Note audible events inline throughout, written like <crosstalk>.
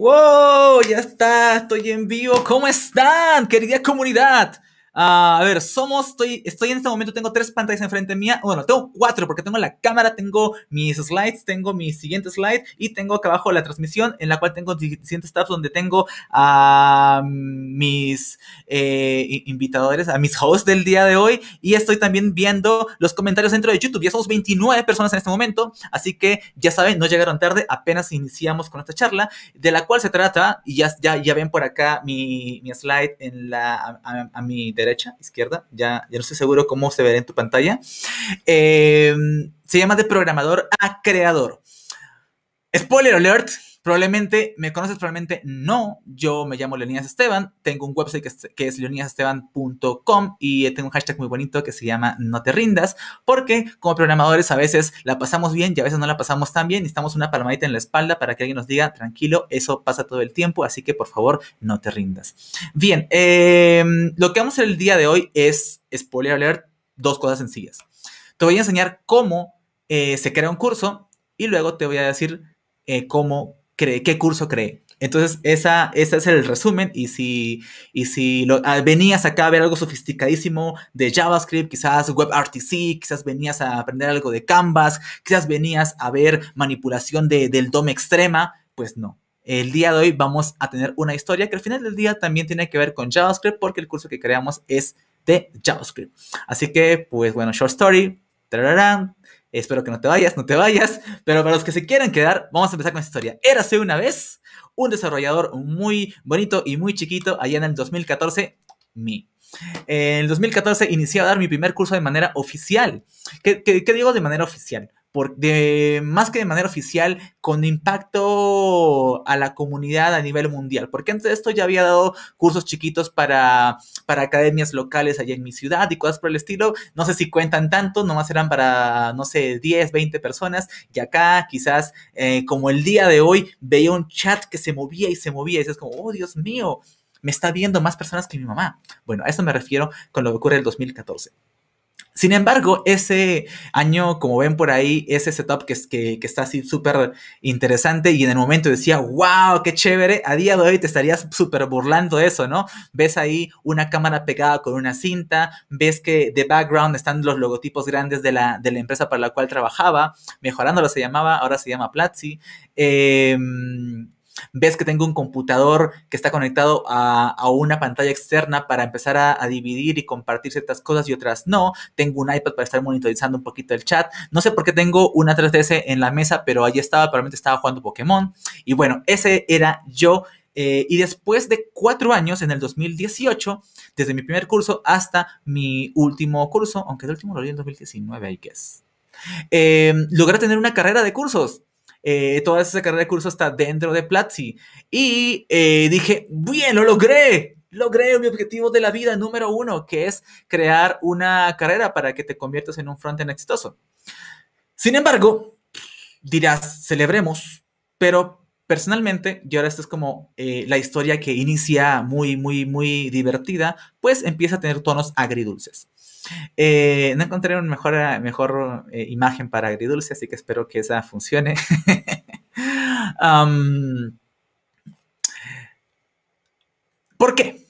¡Wow! Ya está, estoy en vivo. ¿Cómo están, querida comunidad? Ah, a ver, somos, estoy, estoy en este momento, tengo tres pantallas enfrente mía. Bueno, tengo cuatro porque tengo la cámara, tengo mis slides, tengo mi siguiente slide y tengo acá abajo la transmisión en la cual tengo 17 tabs donde tengo a mis eh, invitadores, a mis hosts del día de hoy y estoy también viendo los comentarios dentro de YouTube. Ya somos 29 personas en este momento, así que ya saben, no llegaron tarde, apenas iniciamos con esta charla, de la cual se trata, y ya, ya, ya ven por acá mi, mi slide en la, a, a, a mi derecha, izquierda, ya, ya no estoy seguro cómo se verá en tu pantalla. Em, se llama de programador a creador. Spoiler alert, Probablemente me conoces, probablemente no. Yo me llamo Leonidas Esteban, tengo un website que es, leonidasesteban.com y tengo un hashtag muy bonito que se llama No te rindas, porque como programadores a veces la pasamos bien y a veces no la pasamos tan bien. Necesitamos una palmadita en la espalda para que alguien nos diga, tranquilo, eso pasa todo el tiempo, así que por favor no te rindas. Bien, em, lo que vamos a hacer el día de hoy es, spoiler alert, dos cosas sencillas. Te voy a enseñar cómo eh, se crea un curso y luego te voy a decir eh, cómo cree, qué curso cree. Entonces, esa, ese es el resumen. Y si, y si ah, venías acá a ver algo sofisticadísimo de JavaScript, quizás WebRTC, quizás venías a aprender algo de Canvas, quizás venías a ver manipulación de, del DOM extrema, pues no. El día de hoy vamos a tener una historia que al final del día también tiene que ver con JavaScript porque el curso que creamos es de JavaScript. Así que, pues bueno, short story. Espero que no te vayas, no te vayas. Pero para los que se quieren quedar, vamos a empezar con esta historia. Érase una vez un desarrollador muy bonito y muy chiquito allá en el 2014, mi. En el 2014 inicié a dar mi primer curso de manera oficial. qué digo de manera oficial? de, más que de manera oficial, con impacto a la comunidad a nivel mundial. Porque antes de esto ya había dado cursos chiquitos para, para academias locales allá en mi ciudad y cosas por el estilo. No sé si cuentan tanto, nomás eran para, no sé, 10, 20 personas. Y acá quizás, eh, como el día de hoy, veía un chat que se movía y se movía. Y es como, oh Dios mío, me está viendo más personas que mi mamá. Bueno, a eso me refiero con lo que ocurre en el 2014. Sin embargo, ese año, como ven por ahí, ese setup que, que, que está así súper interesante y en el momento decía, wow, qué chévere, a día de hoy te estarías súper burlando eso, ¿no? Ves ahí una cámara pegada con una cinta, ves que de background están los logotipos grandes de la, de la empresa para la cual trabajaba, mejorándolo se llamaba, ahora se llama Platzi. Eh, ves que tengo un computador que está conectado a, una pantalla externa para empezar a, dividir y compartir ciertas cosas y otras no. Tengo un iPad para estar monitorizando un poquito el chat. No sé por qué tengo una 3DS en la mesa, pero ahí estaba, probablemente estaba jugando Pokémon. Y bueno, ese era yo. Eh, y después de cuatro años, en el 2018, desde mi primer curso hasta mi último curso, aunque el último lo vi en 2019, ahí que es logré tener una carrera de cursos eh, toda esa carrera de curso está dentro de Platzi. Y eh, dije, bien, lo logré. Logré mi objetivo de la vida número uno, que es crear una carrera para que te conviertas en un frontend exitoso. Sin embargo, dirás, celebremos, pero personalmente, y ahora esta es como eh, la historia que inicia muy, muy, muy divertida, pues empieza a tener tonos agridulces. Eh, no encontré una mejor, mejor eh, imagen para agridulce, así que espero que esa funcione. <laughs> Um, ¿Por qué?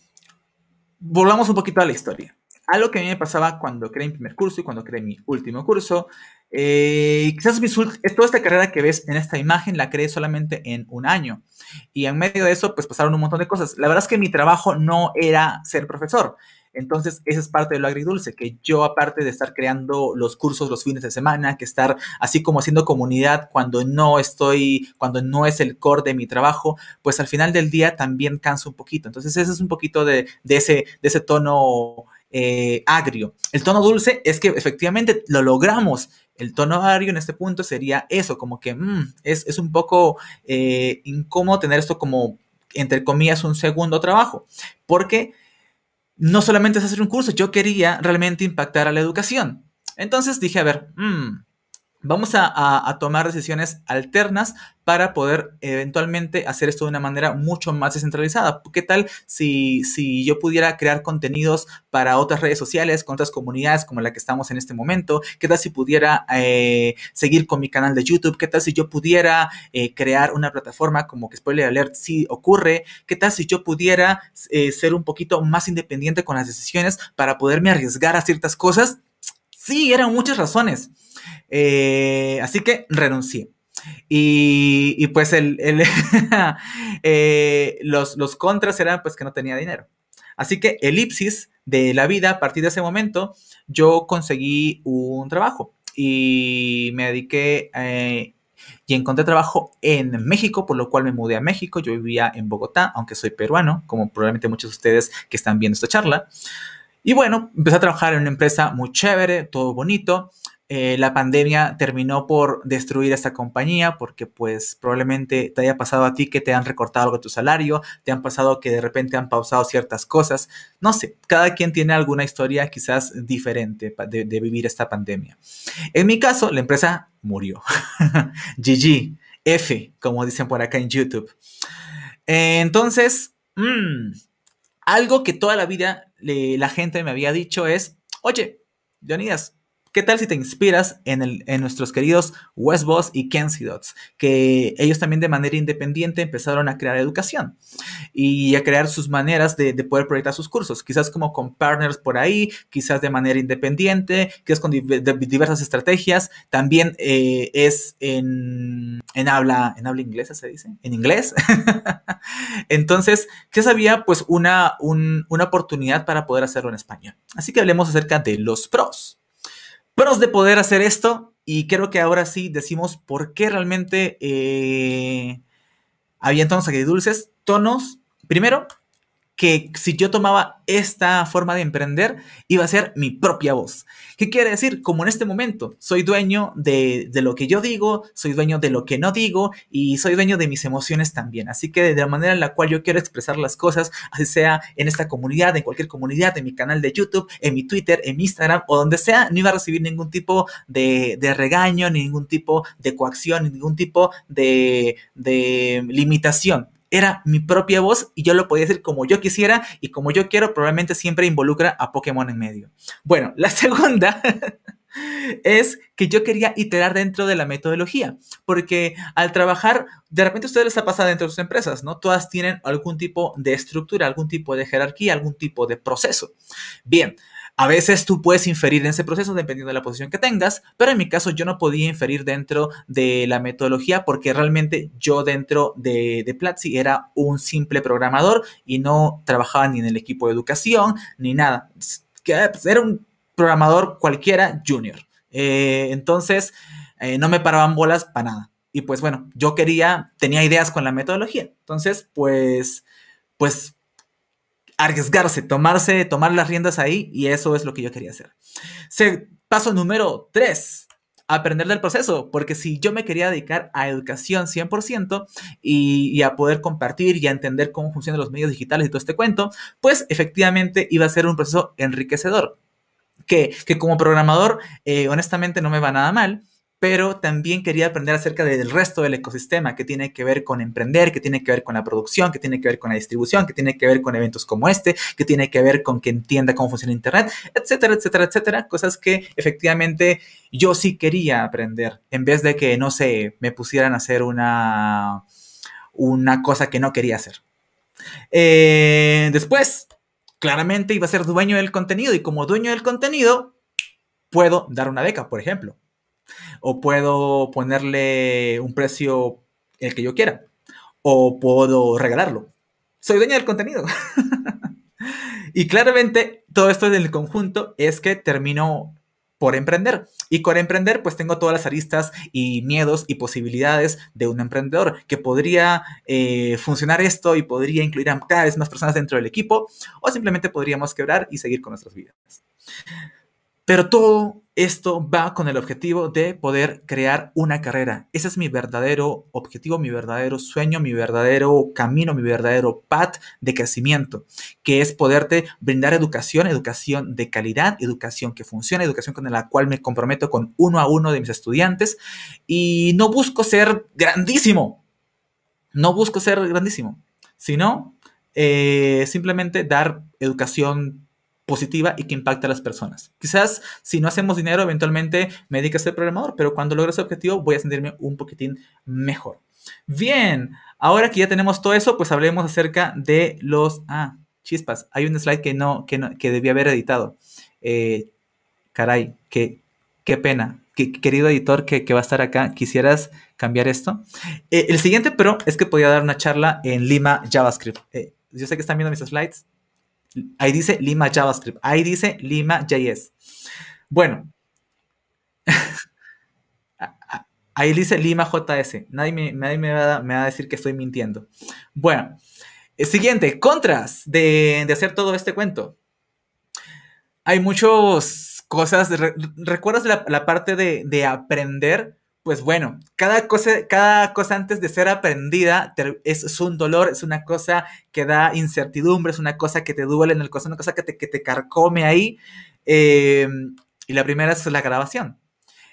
Volvamos un poquito a la historia. Algo que a mí me pasaba cuando creé mi primer curso y cuando creé mi último curso. Eh, quizás toda esta carrera que ves en esta imagen la creé solamente en un año. Y en medio de eso, pues pasaron un montón de cosas. La verdad es que mi trabajo no era ser profesor. Entonces, esa es parte de lo agridulce, que yo aparte de estar creando los cursos los fines de semana, que estar así como haciendo comunidad cuando no estoy, cuando no es el core de mi trabajo, pues al final del día también canso un poquito. Entonces, ese es un poquito de, ese, de ese tono eh, agrio. El tono dulce es que efectivamente lo logramos. El tono agrio en este punto sería eso, como que mm, es, un poco eh, incómodo tener esto como, entre comillas, un segundo trabajo, porque no solamente es hacer un curso, yo quería realmente impactar a la educación. Entonces dije, a ver, mmm, Vamos a, tomar decisiones alternas para poder eventualmente hacer esto de una manera mucho más descentralizada. ¿Qué tal si, si yo pudiera crear contenidos para otras redes sociales, con otras comunidades como la que estamos en este momento? ¿Qué tal si pudiera eh, seguir con mi canal de YouTube? ¿Qué tal si yo pudiera eh, crear una plataforma como que Spoiler Alert si sí ocurre? ¿Qué tal si yo pudiera eh, ser un poquito más independiente con las decisiones para poderme arriesgar a ciertas cosas? Sí, eran muchas razones. Eh, así que renuncié. Y, pues <laughs> eh, los, contras eran pues que no tenía dinero. Así que elipsis de la vida, a partir de ese momento, yo conseguí un trabajo y me dediqué eh, y encontré trabajo en México, por lo cual me mudé a México. Yo vivía en Bogotá, aunque soy peruano, como probablemente muchos de ustedes que están viendo esta charla. Y bueno, empecé a trabajar en una empresa muy chévere, todo bonito. Eh, la pandemia terminó por destruir esta compañía porque pues probablemente te haya pasado a ti que te han recortado algo de tu salario, te han pasado que de repente han pausado ciertas cosas. No sé, cada quien tiene alguna historia quizás diferente de, vivir esta pandemia. En mi caso, la empresa murió. GG, <laughs> F, como dicen por acá en YouTube. entonces, mmm, algo que toda la vida eh, la gente me había dicho es, oye, Leonidas, ¿Qué tal si te inspiras en, nuestros queridos Westboss y Kenzie Dots, que ellos también de manera independiente empezaron a crear educación y a crear sus maneras de, poder proyectar sus cursos, quizás como con partners por ahí, quizás de manera independiente, quizás con diversas estrategias. También eh, es en, habla, en habla inglesa se dice, en inglés. <laughs> Entonces, ¿qué sabía pues una, una oportunidad para poder hacerlo en español. Así que hablemos acerca de los pros de poder hacer esto. Y creo que ahora sí decimos por qué realmente eh, había tonos dulces Tonos, primero, que si yo tomaba esta forma de emprender, iba a ser mi propia voz. ¿Qué quiere decir? Como en este momento, soy dueño de, lo que yo digo, soy dueño de lo que no digo y soy dueño de mis emociones también. Así que de la manera en la cual yo quiero expresar las cosas, así sea en esta comunidad, en cualquier comunidad, en mi canal de YouTube, en mi Twitter, en mi Instagram o donde sea, no iba a recibir ningún tipo de, de regaño, ningún tipo de coacción, ningún tipo de, de limitación era mi propia voz y yo lo podía decir como yo quisiera y como yo quiero, probablemente siempre involucra a Pokémon en medio. Bueno, <laughs> la segunda es que yo quería iterar dentro de la metodología, porque al trabajar, de repente a ustedes les ha pasado dentro de sus empresas, ¿no? Todas tienen algún tipo de estructura, algún tipo de jerarquía, algún tipo de proceso. Bien, a veces tú puedes inferir en ese proceso dependiendo de la posición que tengas, pero en mi caso yo no podía inferir dentro de la metodología porque realmente yo dentro de, Platzi era un simple programador y no trabajaba ni en el equipo de educación ni nada. Pues, era un programador cualquiera junior. Eh, entonces eh, no me paraban bolas para nada. Y pues bueno, yo quería, tenía ideas con la metodología. Entonces, pues, pues arriesgarse, tomarse, tomar las riendas ahí y eso es lo que yo quería hacer. paso número tres, aprender del proceso, porque si yo me quería dedicar a educación 100% y, y, a poder compartir y a entender cómo funcionan los medios digitales y todo este cuento, pues efectivamente iba a ser un proceso enriquecedor. Que, como programador, eh, honestamente, no me va nada mal, pero también quería aprender acerca del resto del ecosistema que tiene que ver con emprender, que tiene que ver con la producción, que tiene que ver con la distribución, que tiene que ver con eventos como este, que tiene que ver con que entienda cómo funciona Internet, etcétera, etcétera, etcétera. Cosas que efectivamente yo sí quería aprender, en vez de que, no sé, me pusieran a hacer una, una cosa que no quería hacer. Eh, después, claramente iba a ser dueño del contenido y como dueño del contenido, puedo dar una beca, por ejemplo o puedo ponerle un precio el que yo quiera, o puedo regalarlo. Soy dueña del contenido. <laughs> y claramente todo esto en el conjunto es que termino por emprender. Y con emprender, pues tengo todas las aristas y miedos y posibilidades de un emprendedor, que podría eh, funcionar esto y podría incluir a cada vez más personas dentro del equipo, o simplemente podríamos quebrar y seguir con nuestras vidas. Pero todo esto va con el objetivo de poder crear una carrera. Ese es mi verdadero objetivo, mi verdadero sueño, mi verdadero camino, mi verdadero path de crecimiento, que es poderte brindar educación, educación de calidad, educación que funcione, educación con la cual me comprometo con uno a uno de mis estudiantes y no busco ser grandísimo. No busco ser grandísimo, sino eh, simplemente dar educación positiva y que impacta a las personas. Quizás si no hacemos dinero, eventualmente me dedique a ser programador, pero cuando logre ese objetivo voy a sentirme un poquitín mejor. Bien, ahora que ya tenemos todo eso, pues hablemos acerca de los... Ah, chispas, hay un slide que no, que, que debía haber editado. Eh, caray, qué, qué pena. querido editor que, va a estar acá, ¿quisieras cambiar esto? Eh, el siguiente, pero es que podía dar una charla en Lima JavaScript. Eh, yo sé que están viendo mis slides, Ahí dice Lima JavaScript. Ahí dice Lima JS. Bueno. <laughs> Ahí dice Lima JS. Nadie, me, va, a decir que estoy mintiendo. Bueno. Eh, siguiente. Contras de, hacer todo este cuento. Hay muchas cosas. ¿Recuerdas la, parte de, de aprender? pues bueno, cada cosa, cada cosa antes de ser aprendida es, un dolor, es una cosa que da incertidumbre, es una cosa que te duele en el corazón, una cosa que te, carcome ahí. Eh, y la primera es la grabación.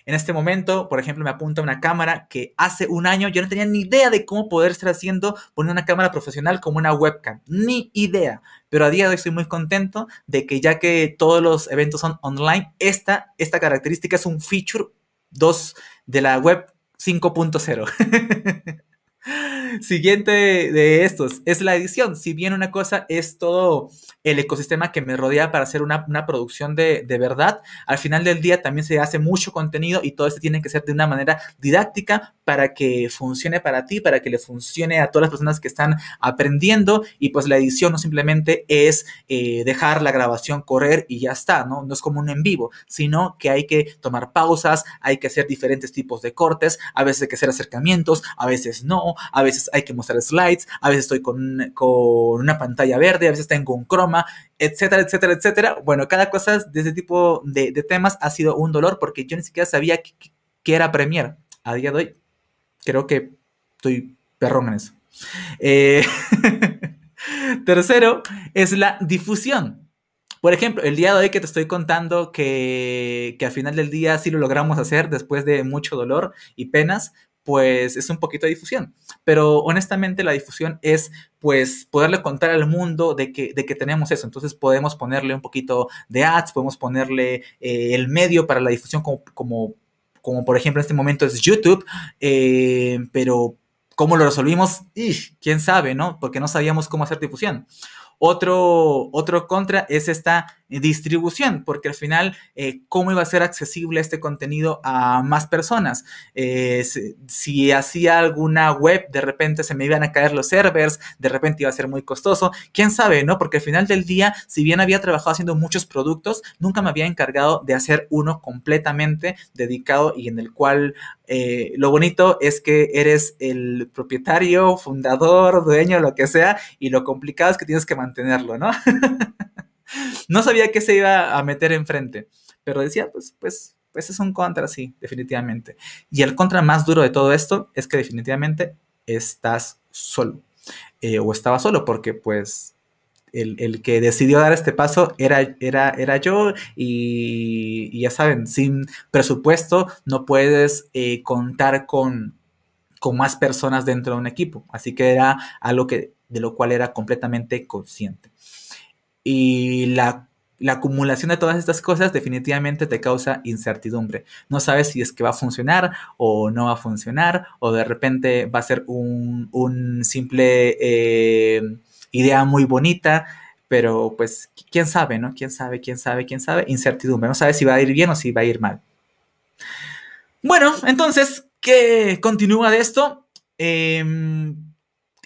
En este momento, por ejemplo, me apunta una cámara que hace un año yo no tenía ni idea de cómo poder estar haciendo poner una cámara profesional como una webcam, ni idea. Pero a día de hoy estoy muy contento de que ya que todos los eventos son online, esta, esta característica es un feature 2 de la web 5.0. <laughs> Siguiente de estos es la edición. Si bien una cosa es todo el ecosistema que me rodea para hacer una, producción de, verdad, al final del día también se hace mucho contenido y todo esto tiene que ser de una manera didáctica para que funcione para ti, para que le funcione a todas las personas que están aprendiendo. Y pues la edición no simplemente es eh, dejar la grabación correr y ya está, ¿no? No es como un en vivo, sino que hay que tomar pausas, hay que hacer diferentes tipos de cortes, a veces hay que hacer acercamientos, a veces no, a veces hay que mostrar slides, a veces estoy con, con una pantalla verde, a veces tengo un croma, etcétera, etcétera, etcétera. Bueno, cada cosa de ese tipo de, temas ha sido un dolor porque yo ni siquiera sabía que, era Premiere. A día de hoy, creo que estoy perrón en eso. Eh, <laughs> tercero es la difusión. Por ejemplo, el día de hoy que te estoy contando que, que, al final del día sí lo logramos hacer después de mucho dolor y penas, pues es un poquito de difusión. Pero honestamente la difusión es pues poderle contar al mundo de que, de que tenemos eso. Entonces podemos ponerle un poquito de ads, podemos ponerle eh, el medio para la difusión como, como, por ejemplo en este momento es YouTube, eh, pero cómo lo resolvimos, y quién sabe, ¿no? Porque no sabíamos cómo hacer difusión. Otro, otro contra es esta eh, distribución, porque al final, eh, ¿cómo iba a ser accesible este contenido a más personas? Eh, si, si hacía alguna web, de repente se me iban a caer los servers, de repente iba a ser muy costoso, quién sabe, ¿no? Porque al final del día, si bien había trabajado haciendo muchos productos, nunca me había encargado de hacer uno completamente dedicado y en el cual eh, lo bonito es que eres el propietario, fundador, dueño, lo que sea, y lo complicado es que tienes que mantenerlo, ¿no? <laughs> no sabía que se iba a meter enfrente, pero decía, pues, pues, pues es un contra, sí, definitivamente. Y el contra más duro de todo esto es que definitivamente estás solo. Eh, o estaba solo porque pues el, que decidió dar este paso era, era, era yo y, ya saben, sin presupuesto no puedes eh, contar con, más personas dentro de un equipo. Así que era algo que, de lo cual era completamente consciente. Y la, acumulación de todas estas cosas definitivamente te causa incertidumbre. No sabes si es que va a funcionar o no va a funcionar, o de repente va a ser un, simple... Eh, idea muy bonita, pero pues quién sabe, ¿no? ¿Quién sabe, quién sabe, quién sabe? Incertidumbre, no sabe si va a ir bien o si va a ir mal. Bueno, entonces, ¿qué continúa de esto? Y em,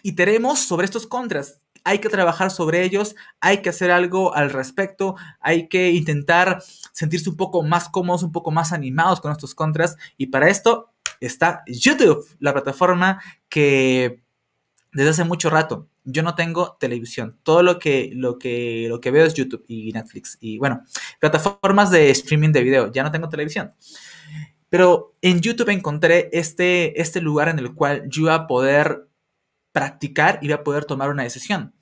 iteremos sobre estos contras. Hay que trabajar sobre ellos, hay que hacer algo al respecto, hay que intentar sentirse un poco más cómodos, un poco más animados con estos contras. Y para esto está YouTube, la plataforma que desde hace mucho rato yo no tengo televisión. Todo lo que, lo que, lo que veo es YouTube y Netflix y bueno, plataformas de streaming de video. Ya no tengo televisión. Pero en YouTube encontré este, este lugar en el cual yo iba a poder practicar y iba a poder tomar una decisión.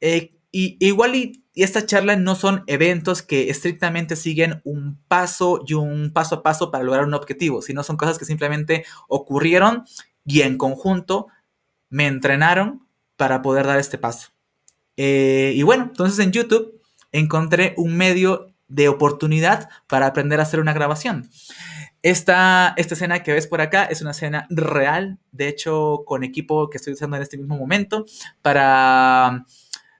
Eh, y igual y, y estas charlas no son eventos que estrictamente siguen un paso y un paso a paso para lograr un objetivo, sino son cosas que simplemente ocurrieron y en conjunto me entrenaron para poder dar este paso. Eh, y bueno, entonces en YouTube encontré un medio de oportunidad para aprender a hacer una grabación. Esta, esta escena que ves por acá es una escena real, de hecho, con equipo que estoy usando en este mismo momento para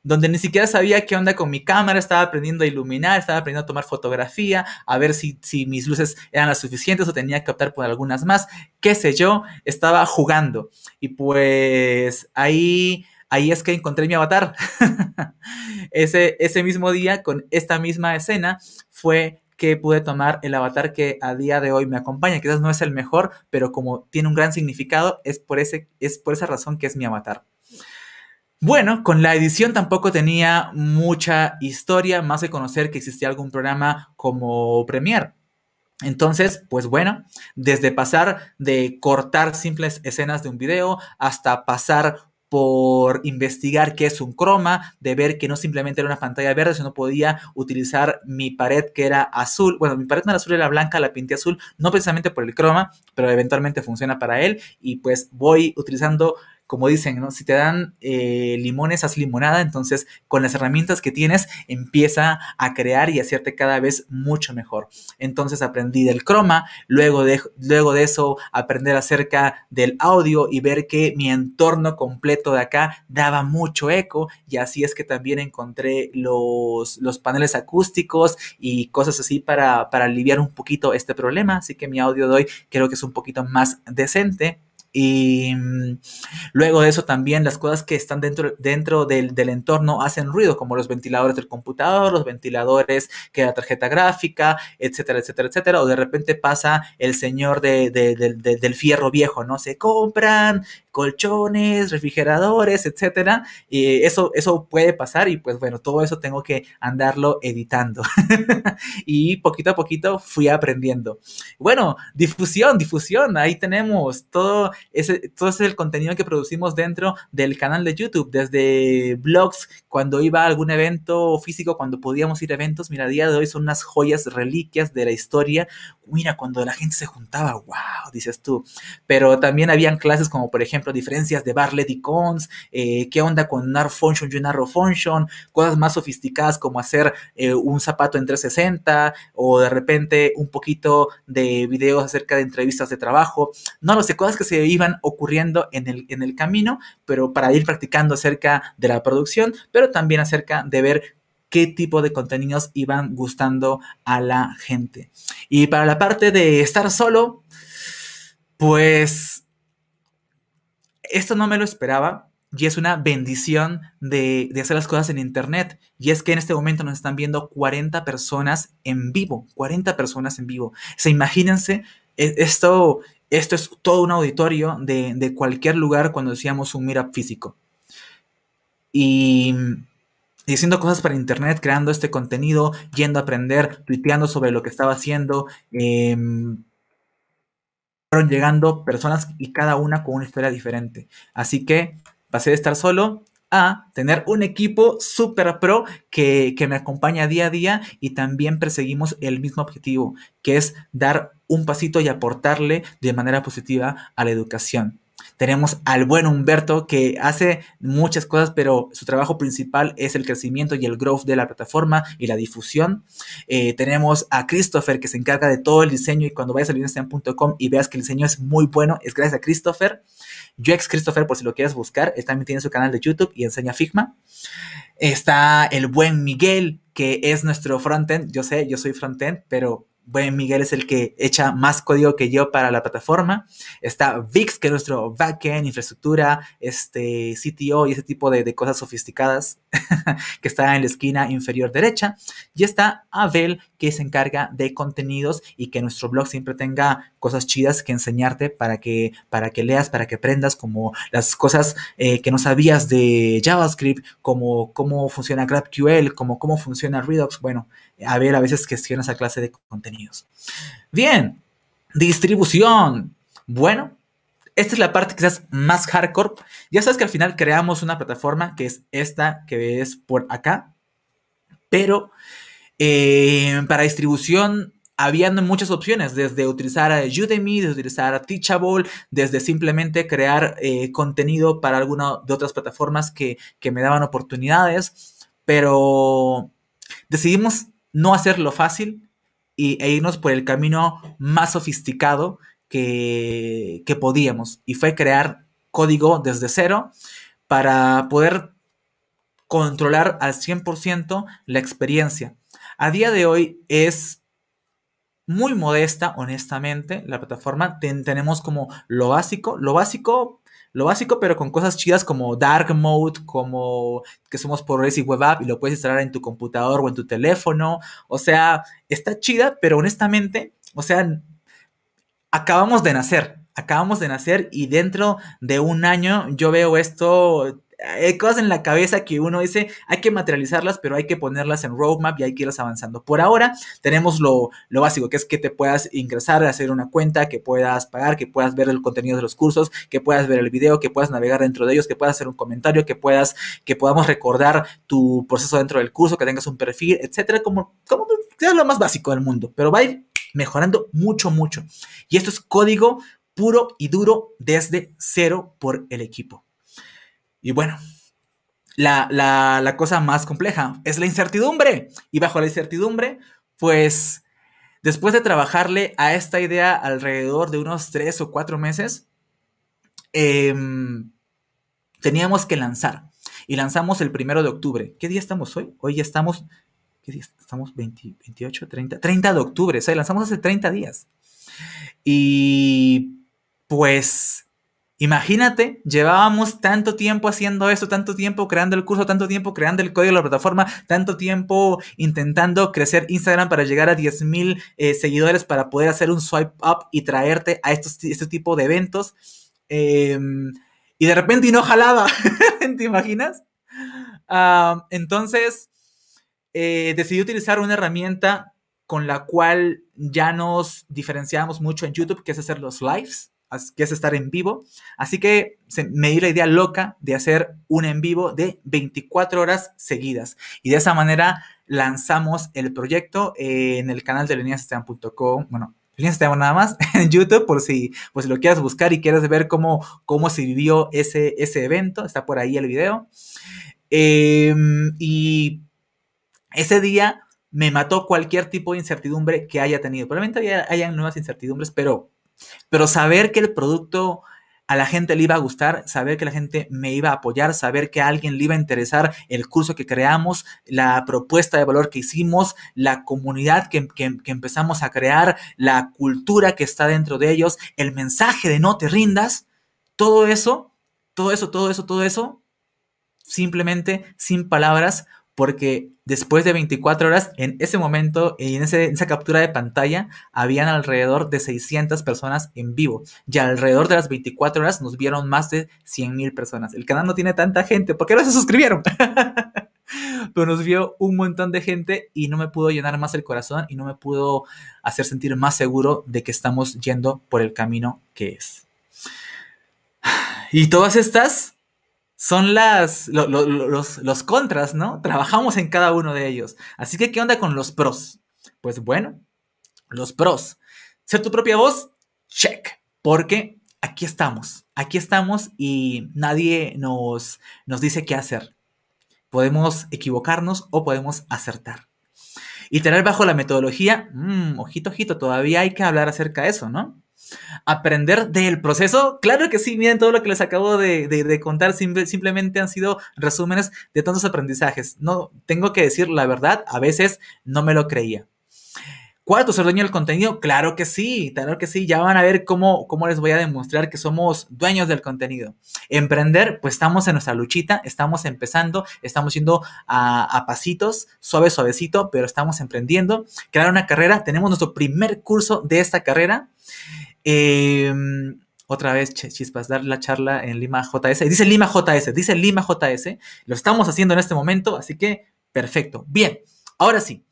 donde ni siquiera sabía qué onda con mi cámara, estaba aprendiendo a iluminar, estaba aprendiendo a tomar fotografía, a ver si, mis luces eran las suficientes o tenía que optar por algunas más, qué sé yo, estaba jugando. Y pues ahí ahí es que encontré mi avatar. <laughs> ese, ese mismo día, con esta misma escena, fue que pude tomar el avatar que a día de hoy me acompaña. Quizás no es el mejor, pero como tiene un gran significado, es por, ese, es por esa razón que es mi avatar. Bueno, con la edición tampoco tenía mucha historia, más de conocer que existía algún programa como Premiere. Entonces, pues bueno, desde pasar de cortar simples escenas de un video hasta pasar por investigar qué es un croma, de ver que no simplemente era una pantalla verde, sino podía utilizar mi pared que era azul. Bueno, mi pared no era azul, era blanca, la pinté azul, no precisamente por el croma, pero eventualmente funciona para él. Y pues voy utilizando como dicen, ¿no? si te dan eh, limones, haz limonada, entonces con las herramientas que tienes empieza a crear y hacerte cada vez mucho mejor. Entonces aprendí del croma, luego de, luego de eso aprender acerca del audio y ver que mi entorno completo de acá daba mucho eco y así es que también encontré los, los paneles acústicos y cosas así para, para aliviar un poquito este problema, así que mi audio de hoy creo que es un poquito más decente y mm, luego de eso también las cosas que están dentro, dentro del, entorno hacen ruido, como los ventiladores del computador, los ventiladores que la tarjeta gráfica, etcétera, etcétera, etcétera. O de repente pasa el señor del fierro viejo, ¿no? Se compran colchones, refrigeradores, etcétera. Y eso, eso puede pasar y pues bueno, todo eso tengo que andarlo editando. <laughs> y poquito a poquito fui aprendiendo. Bueno, difusión, difusión. Ahí tenemos todo todo ese es el contenido que producimos dentro del canal de YouTube, desde blogs, cuando iba a algún evento físico, cuando podíamos ir a eventos, mira, a día de hoy son unas joyas, reliquias de la historia. Mira, cuando la gente se juntaba, wow, dices tú. Pero también habían clases como, por ejemplo, diferencias de Barlet y Cons, eh, qué onda con Narrow Function y Narrow Function, cosas más sofisticadas como hacer eh, un zapato en 360 o de repente un poquito de videos acerca de entrevistas de trabajo. No lo no sé, cosas que se iban ocurriendo en el, en el camino, pero para ir practicando acerca de la producción, pero también acerca de ver qué tipo de contenidos iban gustando a la gente. Y para la parte de estar solo, pues esto no me lo esperaba y es una bendición de, hacer las cosas en internet. Y es que en este momento nos están viendo 40 personas en vivo, 40 personas en vivo. Se imagínense, e, esto esto es todo un auditorio de, cualquier lugar cuando decíamos un meetup físico. Y, haciendo cosas para internet, creando este contenido, yendo a aprender, tuiteando sobre lo que estaba haciendo. Em, fueron llegando personas y cada una con una historia diferente. Así que pasé de estar solo a tener un equipo super pro que, que, me acompaña día a día y también perseguimos el mismo objetivo, que es dar un pasito y aportarle de manera positiva a la educación. Tenemos al buen Humberto que hace muchas cosas, pero su trabajo principal es el crecimiento y el growth de la plataforma y la difusión. Eh, tenemos a Christopher que se encarga de todo el diseño y cuando vayas a linestean.com y veas que el diseño es muy bueno, es gracias a Christopher. Yo ex Christopher, por si lo quieres buscar, él también tiene su canal de YouTube y enseña Figma. Está el buen Miguel, que es nuestro frontend. Yo sé, yo soy frontend, pero bueno, Miguel es el que echa más código que yo para la plataforma. Está VIX, que es nuestro backend, infraestructura, este CTO y ese tipo de, cosas sofisticadas <laughs> que está en la esquina inferior derecha. Y está Abel, que se encarga de contenidos y que nuestro blog siempre tenga cosas chidas que enseñarte para que, para que leas, para que aprendas, como las cosas eh, que no sabías de JavaScript, como cómo funciona GraphQL, como cómo funciona Redux. Bueno, a ver a veces gestiona esa clase de contenidos. Bien, distribución. Bueno, esta es la parte quizás más hardcore. Ya sabes que al final creamos una plataforma que es esta que ves por acá, pero eh, para distribución había muchas opciones, desde utilizar a Udemy, desde utilizar a Teachable, desde simplemente crear eh, contenido para alguna de otras plataformas que, que me daban oportunidades, pero decidimos no hacerlo fácil y, e irnos por el camino más sofisticado que, que podíamos. Y fue crear código desde cero para poder controlar al 100% la experiencia. A día de hoy es muy modesta, honestamente, la plataforma. tenemos como lo básico. Lo básico lo básico, pero con cosas chidas como Dark Mode, como que somos por y Web App y lo puedes instalar en tu computador o en tu teléfono. O sea, está chida, pero honestamente, o sea, acabamos de nacer, acabamos de nacer y dentro de un año yo veo esto hay eh, cosas en la cabeza que uno dice, hay que materializarlas, pero hay que ponerlas en roadmap y hay que irlas avanzando. Por ahora tenemos lo, básico, que es que te puedas ingresar, hacer una cuenta, que puedas pagar, que puedas ver el contenido de los cursos, que puedas ver el video, que puedas navegar dentro de ellos, que puedas hacer un comentario, que puedas, que podamos recordar tu proceso dentro del curso, que tengas un perfil, etcétera, como, como es lo más básico del mundo, pero va a ir mejorando mucho, mucho. Y esto es código puro y duro desde cero por el equipo. Y bueno, la, cosa más compleja es la incertidumbre. Y bajo la incertidumbre, pues después de trabajarle a esta idea alrededor de unos tres o cuatro meses, em, teníamos que lanzar. Y lanzamos el primero de octubre. ¿Qué día estamos hoy? Hoy estamos, ¿qué día estamos? 28, 30, 30 de octubre. O sea, lanzamos hace 30 días. Y pues Imagínate, llevábamos tanto tiempo haciendo esto, tanto tiempo creando el curso, tanto tiempo creando el código de la plataforma, tanto tiempo intentando crecer Instagram para llegar a 10.000 mil eh, seguidores para poder hacer un swipe up y traerte a este tipo de eventos. Em, y de repente y no jalaba, <laughs> ¿te imaginas? Ah, entonces, eh, decidí utilizar una herramienta con la cual ya nos diferenciamos mucho en YouTube, que es hacer los lives que es estar en vivo. Así que me dio la idea loca de hacer un en vivo de 24 horas seguidas. Y de esa manera lanzamos el proyecto en el canal de leniasesteban.com. Bueno, Esteban nada más <laughs> en YouTube por si, por lo quieres buscar y quieres ver cómo, cómo se vivió ese, ese evento. Está por ahí el video. Em, y ese día me mató cualquier tipo de incertidumbre que haya tenido. Probablemente haya, hayan nuevas incertidumbres, pero pero saber que el producto a la gente le iba a gustar, saber que la gente me iba a apoyar, saber que a alguien le iba a interesar el curso que creamos, la propuesta de valor que hicimos, la comunidad que, que, que empezamos a crear, la cultura que está dentro de ellos, el mensaje de no te rindas, todo eso, todo eso, todo eso, todo eso, simplemente sin palabras porque después de 24 horas, en ese momento, en, esa captura de pantalla, habían alrededor de 600 personas en vivo. Y alrededor de las 24 horas nos vieron más de 100.000 personas. El canal no tiene tanta gente, ¿por qué no se suscribieron? <laughs> Pero nos vio un montón de gente y no me pudo llenar más el corazón y no me pudo hacer sentir más seguro de que estamos yendo por el camino que es. <sighs> Y todas estas son las, los, los contras, ¿no? Trabajamos en cada uno de ellos. Así que, ¿qué onda con los pros? Pues bueno, los pros. Ser tu propia voz, check. Porque aquí estamos, aquí estamos y nadie nos, nos dice qué hacer. Podemos equivocarnos o podemos acertar. Y tener bajo la metodología, mm, ojito, ojito, todavía hay que hablar acerca de eso, ¿no? aprender del proceso. Claro que sí, miren todo lo que les acabo de, contar, simplemente han sido resúmenes de tantos aprendizajes. No, tengo que decir la verdad, a veces no me lo creía. Cuarto, ser dueño del contenido. Claro que sí, claro que sí. Ya van a ver cómo, cómo les voy a demostrar que somos dueños del contenido. Emprender, pues estamos en nuestra luchita, estamos empezando, estamos yendo a, a pasitos, suave, suavecito, pero estamos emprendiendo. Crear una carrera, tenemos nuestro primer curso de esta carrera. Em, otra vez, chispas, dar la charla en Lima JS. Dice Lima JS, dice Lima JS. Lo estamos haciendo en este momento, así que perfecto. Bien, ahora sí,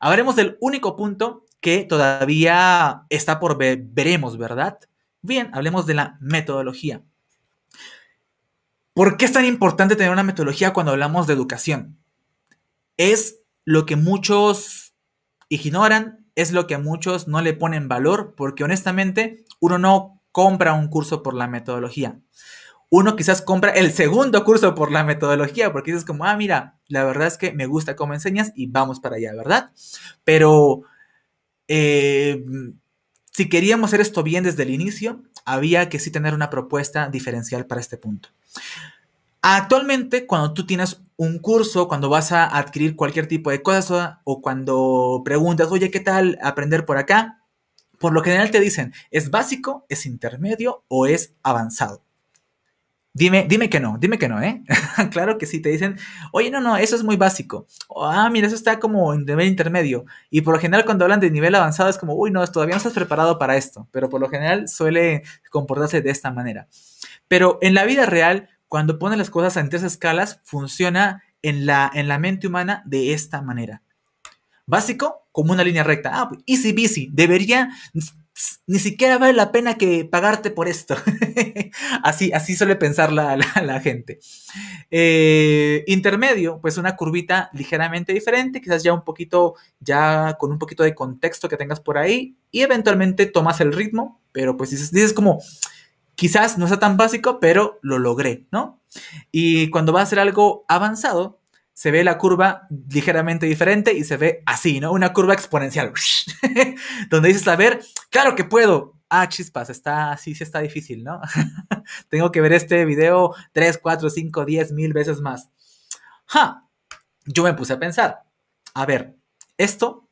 hablaremos del único punto que todavía está por ver, veremos, ¿verdad? Bien, hablemos de la metodología. ¿Por qué es tan importante tener una metodología cuando hablamos de educación? Es lo que muchos ignoran, es lo que a muchos no le ponen valor porque honestamente uno no compra un curso por la metodología. Uno quizás compra el segundo curso por la metodología porque dices como, ah, mira, la verdad es que me gusta cómo enseñas y vamos para allá, ¿verdad? Pero eh, si queríamos hacer esto bien desde el inicio, había que sí tener una propuesta diferencial para este punto. Actualmente, cuando tú tienes un curso, cuando vas a adquirir cualquier tipo de cosas... o cuando preguntas, oye, ¿qué tal aprender por acá? Por lo general te dicen, ¿es básico, es intermedio o es avanzado? Dime, dime que no, dime que no, ¿eh? <laughs> claro que sí, te dicen, oye, no, no, eso es muy básico. O, ah, mira, eso está como en nivel intermedio. Y por lo general cuando hablan de nivel avanzado es como, uy, no, todavía no estás preparado para esto. Pero por lo general suele comportarse de esta manera. Pero en la vida real, cuando pone las cosas en tres escalas, funciona en la, en la mente humana de esta manera. Básico, como una línea recta. Ah, pues easy, busy. Debería, ni siquiera vale la pena que pagarte por esto. <laughs> así, así suele pensar la, la, gente. Eh, intermedio, pues una curvita ligeramente diferente, quizás ya un poquito, ya con un poquito de contexto que tengas por ahí y eventualmente tomas el ritmo, pero pues dices, dices como, Quizás no sea tan básico, pero lo logré, ¿no? Y cuando va a ser algo avanzado, se ve la curva ligeramente diferente y se ve así, ¿no? Una curva exponencial, <laughs> donde dices, a ver, claro que puedo. Ah, chispas, está, así, sí está difícil, ¿no? <laughs> Tengo que ver este video 3, 4, 5, 10 mil veces más. Ja, yo me puse a pensar, a ver, esto,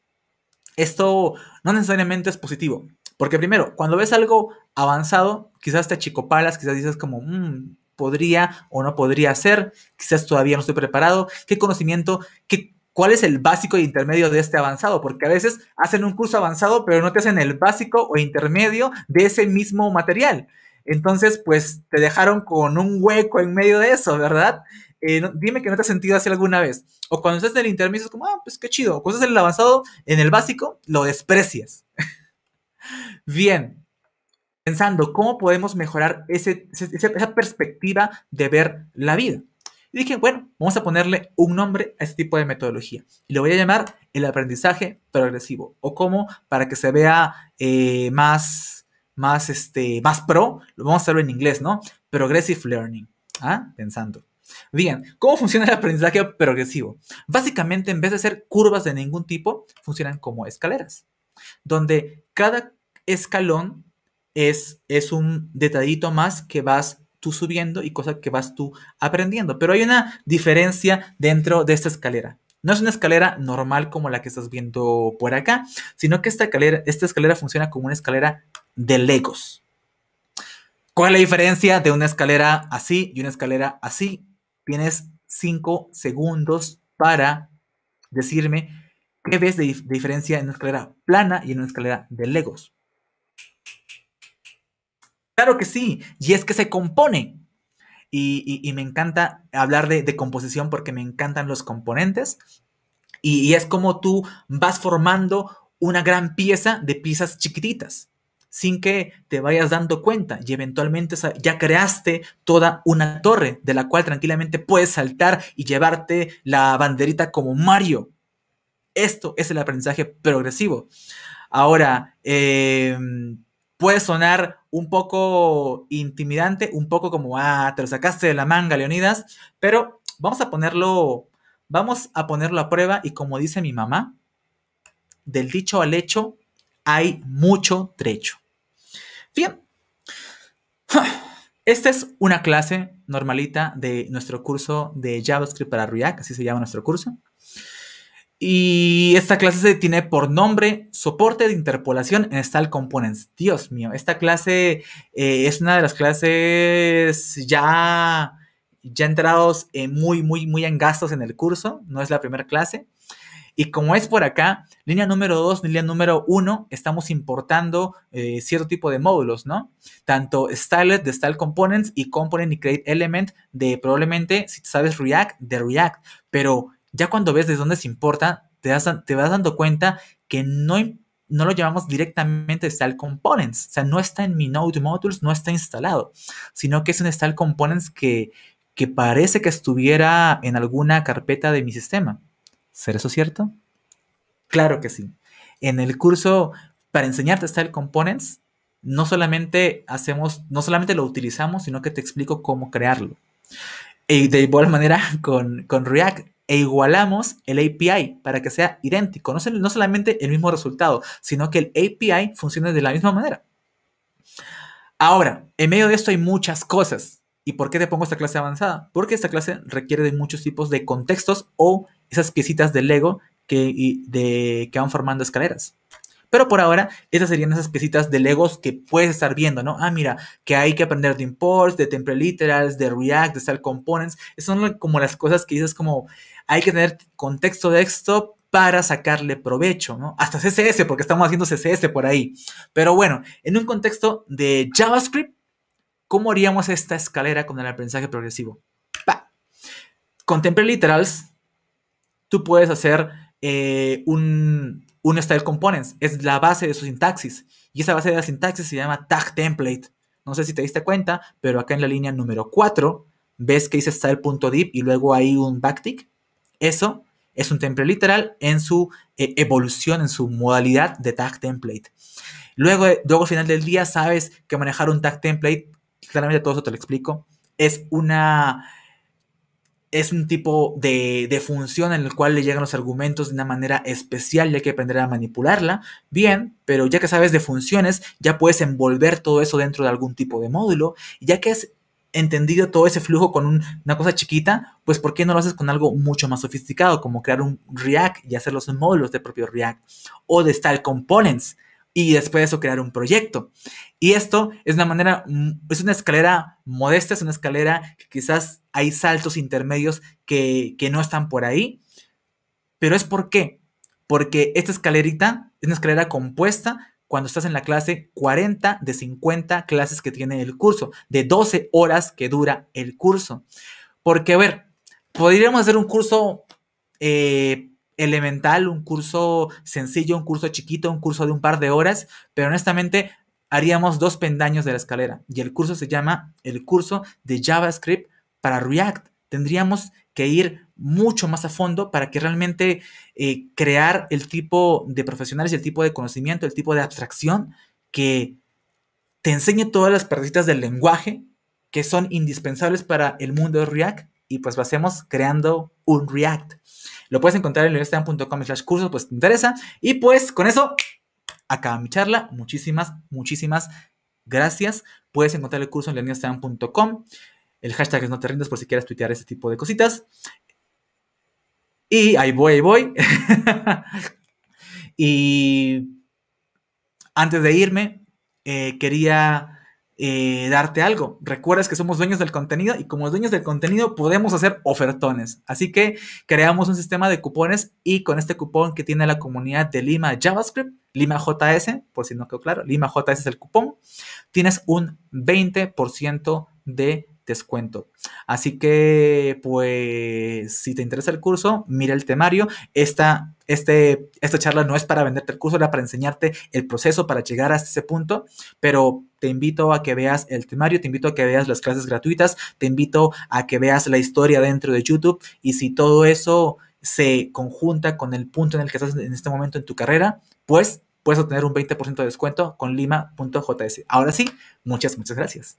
esto no necesariamente es positivo. Porque primero, cuando ves algo avanzado, quizás te chicopalas, quizás dices como, mm, podría o no podría ser, quizás todavía no estoy preparado, qué conocimiento, qué, cuál es el básico e intermedio de este avanzado, porque a veces hacen un curso avanzado, pero no te hacen el básico o intermedio de ese mismo material. Entonces, pues te dejaron con un hueco en medio de eso, ¿verdad? Eh, dime que no te has sentido así alguna vez. O cuando estás en el intermedio, es como, ah, pues qué chido. O cuando estás en el avanzado, en el básico, lo desprecias. <laughs> Bien, pensando cómo podemos mejorar ese, esa perspectiva de ver la vida. Y dije, bueno, vamos a ponerle un nombre a este tipo de metodología. Y lo voy a llamar el aprendizaje progresivo. O como para que se vea eh, más, más, este, más pro, lo vamos a hacerlo en inglés, ¿no? Progressive Learning. ¿Ah? Pensando. Bien, ¿cómo funciona el aprendizaje progresivo? Básicamente, en vez de ser curvas de ningún tipo, funcionan como escaleras, donde cada escalón es, es un detallito más que vas tú subiendo y cosas que vas tú aprendiendo. Pero hay una diferencia dentro de esta escalera. No es una escalera normal como la que estás viendo por acá, sino que esta escalera, esta escalera funciona como una escalera de Legos. ¿Cuál es la diferencia de una escalera así y una escalera así? Tienes 5 segundos para decirme qué ves de diferencia en una escalera plana y en una escalera de Legos. Claro que sí, y es que se compone. Y, me encanta hablar de, composición porque me encantan los componentes. Y, es como tú vas formando una gran pieza de piezas chiquititas, sin que te vayas dando cuenta. Y eventualmente ya creaste toda una torre de la cual tranquilamente puedes saltar y llevarte la banderita como Mario. Esto es el aprendizaje progresivo. Ahora, em, puede sonar un poco intimidante, un poco como, ah, te lo sacaste de la manga, Leonidas, pero vamos a ponerlo, vamos a ponerlo a prueba y como dice mi mamá, del dicho al hecho hay mucho trecho. Bien, <sighs> esta es una clase normalita de nuestro curso de JavaScript para React, así se llama nuestro curso. Y esta clase se tiene por nombre soporte de interpolación en Style Components. Dios mío, esta clase eh, es una de las clases ya, ya entrados eh, muy, muy, muy en gastos en el curso. No es la primera clase. Y como es por acá, línea número 2, línea número 1, estamos importando eh, cierto tipo de módulos, ¿no? Tanto Stylet de Style Components y Component y Create Element de probablemente, si sabes React, de React. Pero ya cuando ves de dónde se importa, te, te vas dando cuenta que no, no lo llevamos directamente a Style Components. O sea, no está en mi Node Modules, no está instalado, sino que es un Style Components que, que parece que estuviera en alguna carpeta de mi sistema. ¿Será eso cierto? Claro que sí. En el curso para enseñarte Style Components, no solamente hacemos, no solamente lo utilizamos, sino que te explico cómo crearlo. Y de igual manera <laughs> con, con React, e igualamos el API para que sea idéntico. No, no solamente el mismo resultado, sino que el API funcione de la misma manera. Ahora, en medio de esto hay muchas cosas. ¿Y por qué te pongo esta clase avanzada? Porque esta clase requiere de muchos tipos de contextos o esas piecitas de Lego que, de, que van formando escaleras. Pero por ahora, esas serían esas piecitas de Legos que puedes estar viendo, ¿no? Ah, mira, que hay que aprender de imports, de template literals, de React, de style components. Esas son como las cosas que dices como, hay que tener contexto de esto para sacarle provecho, ¿no? Hasta CSS, porque estamos haciendo CSS por ahí. Pero bueno, en un contexto de JavaScript, ¿cómo haríamos esta escalera con el aprendizaje progresivo? ¡Pah! Con template literals, tú puedes hacer eh, un, un style components, es la base de su sintaxis. Y esa base de la sintaxis se llama tag template. No sé si te diste cuenta, pero acá en la línea número 4, ves que dice style.dip y luego hay un backtick eso es un template literal en su eh, evolución, en su modalidad de tag template. Luego, luego al final del día sabes que manejar un tag template, claramente todo eso te lo explico, es una es un tipo de, función en el cual le llegan los argumentos de una manera especial y hay que aprender a manipularla. Bien, pero ya que sabes de funciones, ya puedes envolver todo eso dentro de algún tipo de módulo. ya que es, entendido todo ese flujo con una cosa chiquita, pues ¿por qué no lo haces con algo mucho más sofisticado, como crear un React y hacer los módulos de propio React o de Style Components y después de eso crear un proyecto? Y esto es una manera, mm, es una escalera modesta, es una escalera que quizás hay saltos intermedios que, que no están por ahí, pero es por qué. Porque esta escalerita es una escalera compuesta cuando estás en la clase 40 de 50 clases que tiene el curso, de 12 horas que dura el curso. Porque, a ver, podríamos hacer un curso eh, elemental, un curso sencillo, un curso chiquito, un curso de un par de horas, pero honestamente haríamos dos pendaños de la escalera. Y el curso se llama el curso de JavaScript para React. Tendríamos que ir mucho más a fondo para que realmente eh, crear el tipo de profesionales, el tipo de conocimiento, el tipo de abstracción que te enseñe todas las partecitas del lenguaje que son indispensables para el mundo de React y pues lo hacemos creando un React. Lo puedes encontrar en universitan.com slash cursos, pues te interesa. Y pues con eso acaba mi charla. Muchísimas, muchísimas gracias. Puedes encontrar el curso en universitan.com. El hashtag es no te rindas por si quieres tuitear ese tipo de cositas. Y ahí voy, ahí voy. <laughs> y antes de irme, eh, quería eh, darte algo. Recuerdas que somos dueños del contenido y como dueños del contenido podemos hacer ofertones. Así que creamos un sistema de cupones y con este cupón que tiene la comunidad de Lima JavaScript, Lima JS, por si no quedó claro, Lima JS es el cupón, tienes un 20% de descuento. Así que, pues, si te interesa el curso, mira el temario. Esta, este, esta charla no es para venderte el curso, era para enseñarte el proceso para llegar hasta ese punto, pero te invito a que veas el temario, te invito a que veas las clases gratuitas, te invito a que veas la historia dentro de YouTube y si todo eso se conjunta con el punto en el que estás en este momento en tu carrera, pues puedes obtener un 20% de descuento con lima.js. Ahora sí, muchas, muchas gracias.